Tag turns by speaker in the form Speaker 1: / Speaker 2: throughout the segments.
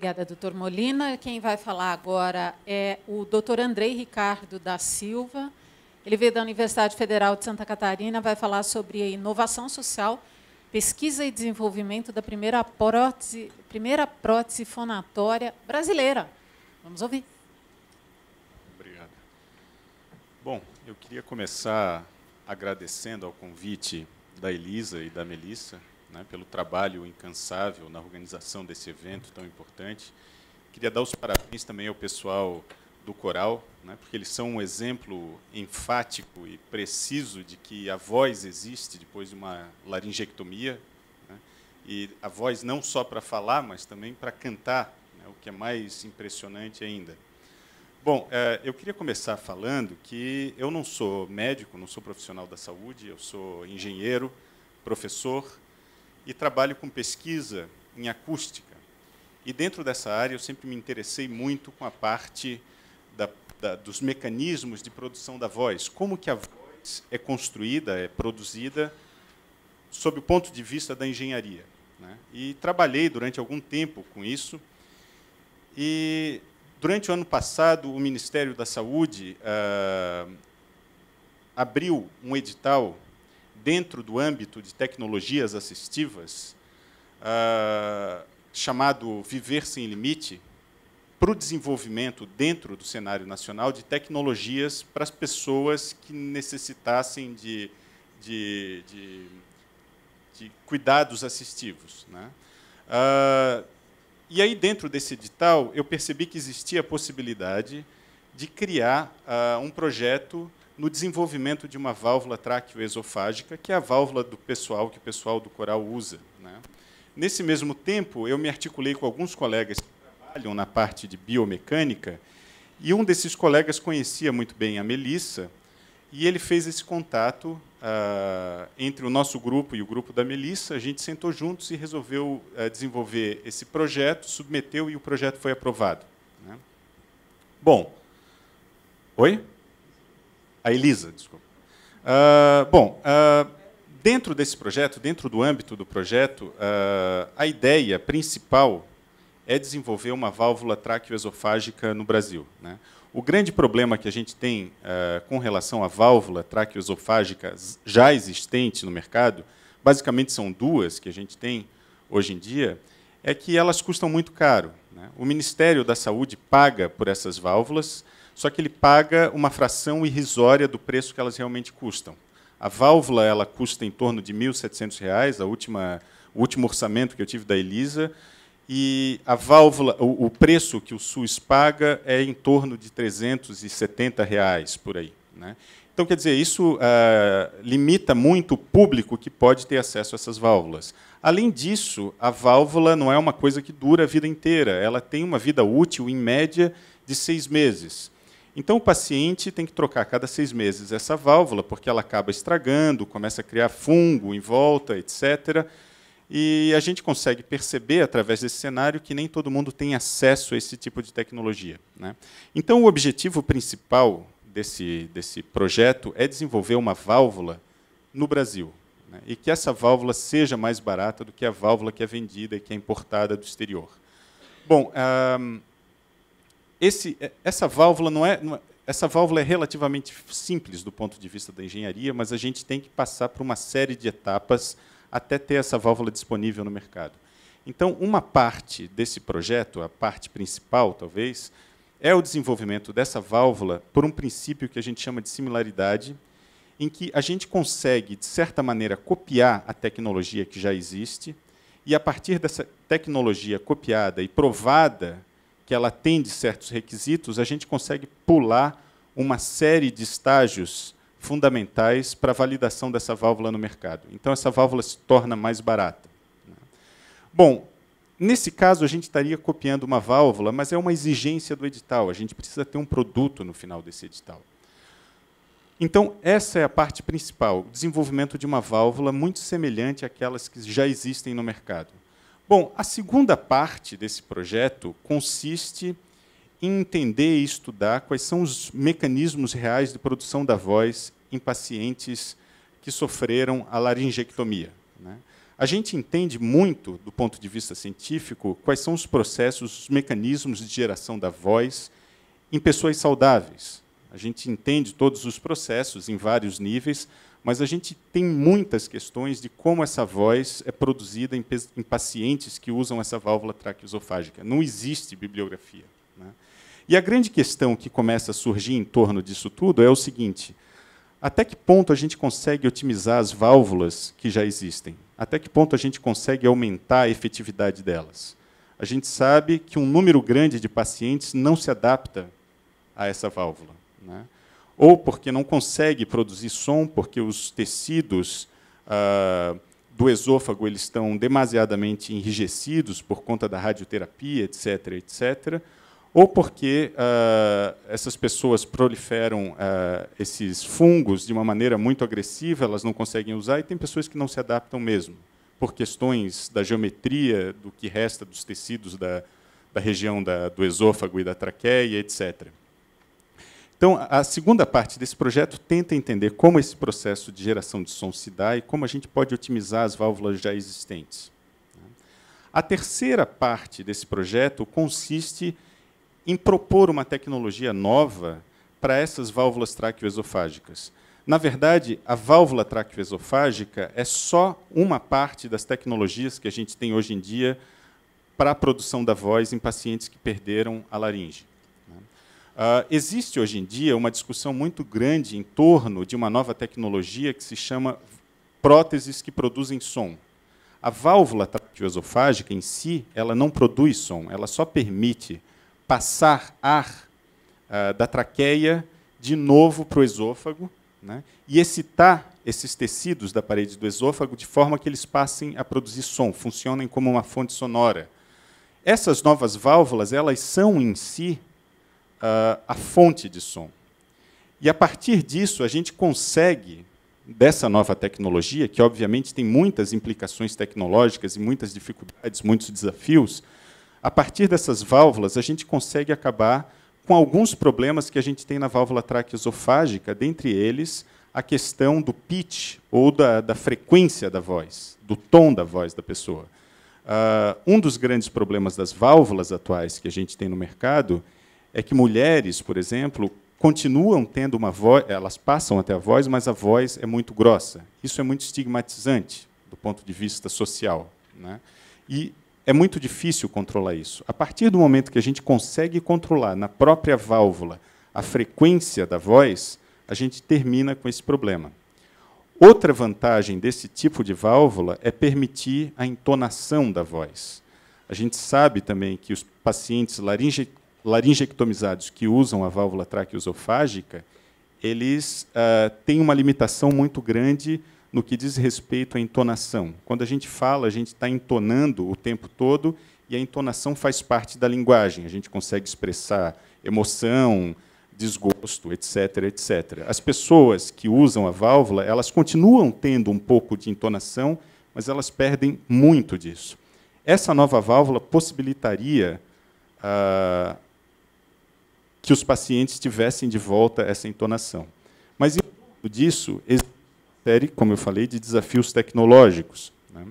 Speaker 1: Obrigada, doutor Molina. Quem vai falar agora é o doutor Andrei Ricardo da Silva. Ele veio da Universidade Federal de Santa Catarina, vai falar sobre a inovação social, pesquisa e desenvolvimento da primeira prótese, primeira prótese fonatória brasileira. Vamos ouvir. Obrigado. Bom, eu queria começar agradecendo ao convite da Elisa e da Melissa né, pelo trabalho incansável na organização desse evento tão importante. Queria dar os parabéns também ao pessoal do coral, né, porque eles são um exemplo enfático e preciso de que a voz existe depois de uma laringectomia, né, e a voz não só para falar, mas também para cantar, né, o que é mais impressionante ainda. Bom, eh, eu queria começar falando que eu não sou médico, não sou profissional da saúde, eu sou engenheiro, professor, e trabalho com pesquisa em acústica. E dentro dessa área eu sempre me interessei muito com a parte da, da, dos mecanismos de produção da voz, como que a voz é construída, é produzida sob o ponto de vista da engenharia. Né? E trabalhei durante algum tempo com isso. E durante o ano passado o Ministério da Saúde ah, abriu um edital dentro do âmbito de tecnologias assistivas, uh, chamado Viver Sem Limite, para o desenvolvimento dentro do cenário nacional de tecnologias para as pessoas que necessitassem de, de, de, de cuidados assistivos. Né? Uh, e aí, dentro desse edital, eu percebi que existia a possibilidade de criar uh, um projeto no desenvolvimento de uma válvula traqueoesofágica, que é a válvula do pessoal que o pessoal do coral usa. Né? Nesse mesmo tempo, eu me articulei com alguns colegas que trabalham na parte de biomecânica, e um desses colegas conhecia muito bem a Melissa, e ele fez esse contato ah, entre o nosso grupo e o grupo da Melissa. A gente sentou juntos e resolveu ah, desenvolver esse projeto, submeteu e o projeto foi aprovado. Né? Bom. Oi? A Elisa, desculpa. Uh, bom, uh, dentro desse projeto, dentro do âmbito do projeto, uh, a ideia principal é desenvolver uma válvula traqueoesofágica no Brasil. Né? O grande problema que a gente tem com relação à válvula traqueoesofágica já existente no mercado, basicamente são duas que a gente tem hoje em dia, é que elas custam muito caro. Né? O Ministério da Saúde paga por essas válvulas, só que ele paga uma fração irrisória do preço que elas realmente custam. A válvula ela custa em torno de R$ 1.700, a última, o último orçamento que eu tive da Elisa, e a válvula, o, o preço que o SUS paga é em torno de R$ 370 reais por aí, né? Então, quer dizer, isso ah, limita muito o público que pode ter acesso a essas válvulas. Além disso, a válvula não é uma coisa que dura a vida inteira. Ela tem uma vida útil, em média, de seis meses. Então, o paciente tem que trocar a cada seis meses essa válvula, porque ela acaba estragando, começa a criar fungo em volta, etc. E a gente consegue perceber, através desse cenário, que nem todo mundo tem acesso a esse tipo de tecnologia. Né? Então, o objetivo principal desse, desse projeto é desenvolver uma válvula no Brasil. Né? E que essa válvula seja mais barata do que a válvula que é vendida e que é importada do exterior. Bom, ah, esse, é, essa válvula não é, não é, essa válvula é relativamente simples do ponto de vista da engenharia, mas a gente tem que passar por uma série de etapas até ter essa válvula disponível no mercado. Então, uma parte desse projeto, a parte principal, talvez, é o desenvolvimento dessa válvula por um princípio que a gente chama de similaridade, em que a gente consegue, de certa maneira, copiar a tecnologia que já existe, e a partir dessa tecnologia copiada e provada que ela atende certos requisitos, a gente consegue pular uma série de estágios fundamentais para a validação dessa válvula no mercado. Então, essa válvula se torna mais barata. Bom, nesse caso, a gente estaria copiando uma válvula, mas é uma exigência do edital. A gente precisa ter um produto no final desse edital. Então, essa é a parte principal, o desenvolvimento de uma válvula muito semelhante àquelas que já existem no mercado. Bom, a segunda parte desse projeto consiste em entender e estudar quais são os mecanismos reais de produção da voz em pacientes que sofreram a laringectomia. Né? A gente entende muito, do ponto de vista científico, quais são os processos, os mecanismos de geração da voz em pessoas saudáveis. A gente entende todos os processos em vários níveis, mas a gente tem muitas questões de como essa voz é produzida em, em pacientes que usam essa válvula traqueosofágica. Não existe bibliografia. Né? E a grande questão que começa a surgir em torno disso tudo é o seguinte: até que ponto a gente consegue otimizar as válvulas que já existem? Até que ponto a gente consegue aumentar a efetividade delas? A gente sabe que um número grande de pacientes não se adapta a essa válvula. Né? ou porque não consegue produzir som, porque os tecidos ah, do esôfago eles estão demasiadamente enrijecidos por conta da radioterapia, etc., etc., ou porque ah, essas pessoas proliferam ah, esses fungos de uma maneira muito agressiva, elas não conseguem usar, e tem pessoas que não se adaptam mesmo, por questões da geometria do que resta dos tecidos da, da região da, do esôfago e da traqueia, etc. Então, a segunda parte desse projeto tenta entender como esse processo de geração de som se dá e como a gente pode otimizar as válvulas já existentes. A terceira parte desse projeto consiste em propor uma tecnologia nova para essas válvulas traqueoesofágicas. Na verdade, a válvula traqueoesofágica é só uma parte das tecnologias que a gente tem hoje em dia para a produção da voz em pacientes que perderam a laringe. Ah, existe hoje em dia uma discussão muito grande em torno de uma nova tecnologia que se chama próteses que produzem som. A válvula traqueoesofágica em si, ela não produz som, ela só permite passar ar uh, da traqueia de novo para o esôfago né, e excitar esses tecidos da parede do esôfago de forma que eles passem a produzir som, funcionem como uma fonte sonora. Essas novas válvulas, elas são em si uh, a fonte de som. E a partir disso, a gente consegue, dessa nova tecnologia, que obviamente tem muitas implicações tecnológicas e muitas dificuldades, muitos desafios, a partir dessas válvulas, a gente consegue acabar com alguns problemas que a gente tem na válvula traqueosofágica, dentre eles a questão do pitch ou da, da frequência da voz, do tom da voz da pessoa. Uh, um dos grandes problemas das válvulas atuais que a gente tem no mercado é que mulheres, por exemplo, continuam tendo uma voz, elas passam até a voz, mas a voz é muito grossa. Isso é muito estigmatizante do ponto de vista social. Né? E é muito difícil controlar isso. A partir do momento que a gente consegue controlar na própria válvula a frequência da voz, a gente termina com esse problema. Outra vantagem desse tipo de válvula é permitir a entonação da voz. A gente sabe também que os pacientes laringe laringectomizados que usam a válvula traqueosofágica, eles uh, têm uma limitação muito grande no que diz respeito à entonação. Quando a gente fala, a gente está entonando o tempo todo e a entonação faz parte da linguagem. A gente consegue expressar emoção, desgosto, etc, etc. As pessoas que usam a válvula, elas continuam tendo um pouco de entonação, mas elas perdem muito disso. Essa nova válvula possibilitaria ah, que os pacientes tivessem de volta essa entonação. Mas, em tudo disso, existe uma série, como eu falei, de desafios tecnológicos. Né?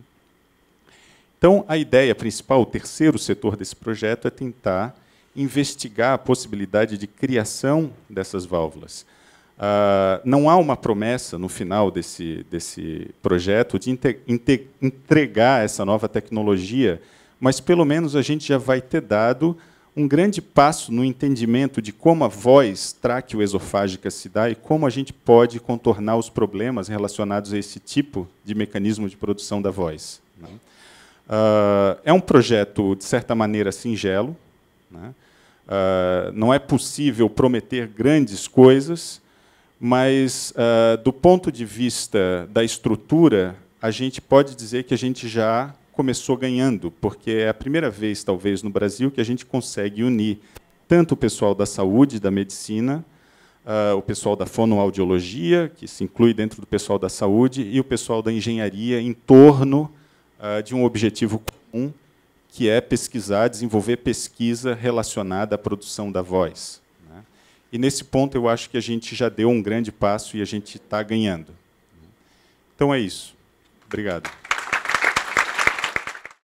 Speaker 1: Então, a ideia principal, o terceiro setor desse projeto, é tentar investigar a possibilidade de criação dessas válvulas. Ah, não há uma promessa no final desse, desse projeto de entregar essa nova tecnologia, mas pelo menos a gente já vai ter dado um grande passo no entendimento de como a voz traqueoesofágica se dá e como a gente pode contornar os problemas relacionados a esse tipo de mecanismo de produção da voz. Né? Ah, é um projeto, de certa maneira, singelo. Né? Ah, não é possível prometer grandes coisas, mas, ah, do ponto de vista da estrutura, a gente pode dizer que a gente já começou ganhando, porque é a primeira vez, talvez, no Brasil que a gente consegue unir tanto o pessoal da saúde, da medicina, uh, o pessoal da fonoaudiologia, que se inclui dentro do pessoal da saúde, e o pessoal da engenharia em torno uh, de um objetivo comum, que é pesquisar, desenvolver pesquisa relacionada à produção da voz. Né? E nesse ponto eu acho que a gente já deu um grande passo e a gente está ganhando. Né? Então é isso. Obrigado.